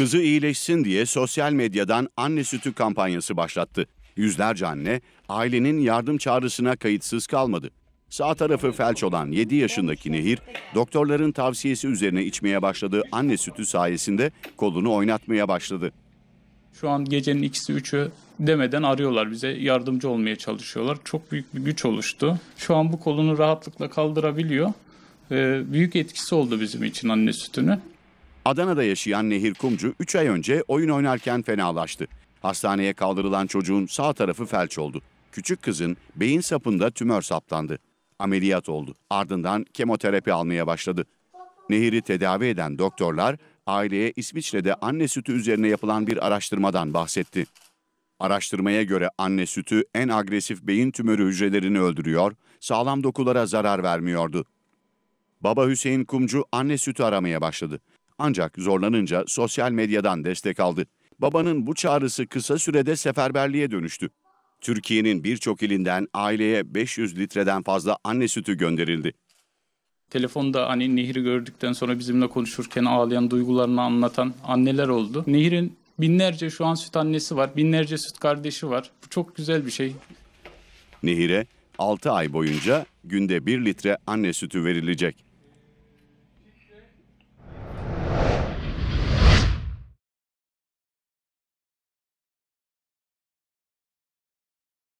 Kızı iyileşsin diye sosyal medyadan anne sütü kampanyası başlattı. Yüzlerce anne ailenin yardım çağrısına kayıtsız kalmadı. Sağ tarafı felç olan 7 yaşındaki Nehir, doktorların tavsiyesi üzerine içmeye başladığı anne sütü sayesinde kolunu oynatmaya başladı. Şu an gecenin ikisi üçü demeden arıyorlar bize yardımcı olmaya çalışıyorlar. Çok büyük bir güç oluştu. Şu an bu kolunu rahatlıkla kaldırabiliyor. Ee, büyük etkisi oldu bizim için anne sütünü. Adana'da yaşayan Nehir Kumcu 3 ay önce oyun oynarken fenalaştı. Hastaneye kaldırılan çocuğun sağ tarafı felç oldu. Küçük kızın beyin sapında tümör saplandı. Ameliyat oldu. Ardından kemoterapi almaya başladı. Nehir'i tedavi eden doktorlar aileye İsviçre'de anne sütü üzerine yapılan bir araştırmadan bahsetti. Araştırmaya göre anne sütü en agresif beyin tümörü hücrelerini öldürüyor, sağlam dokulara zarar vermiyordu. Baba Hüseyin Kumcu anne sütü aramaya başladı. Ancak zorlanınca sosyal medyadan destek aldı. Babanın bu çağrısı kısa sürede seferberliğe dönüştü. Türkiye'nin birçok ilinden aileye 500 litreden fazla anne sütü gönderildi. Telefonda hani nehri gördükten sonra bizimle konuşurken ağlayan duygularını anlatan anneler oldu. Nehrin binlerce şu an süt annesi var, binlerce süt kardeşi var. Bu çok güzel bir şey. Nehire 6 ay boyunca günde 1 litre anne sütü verilecek.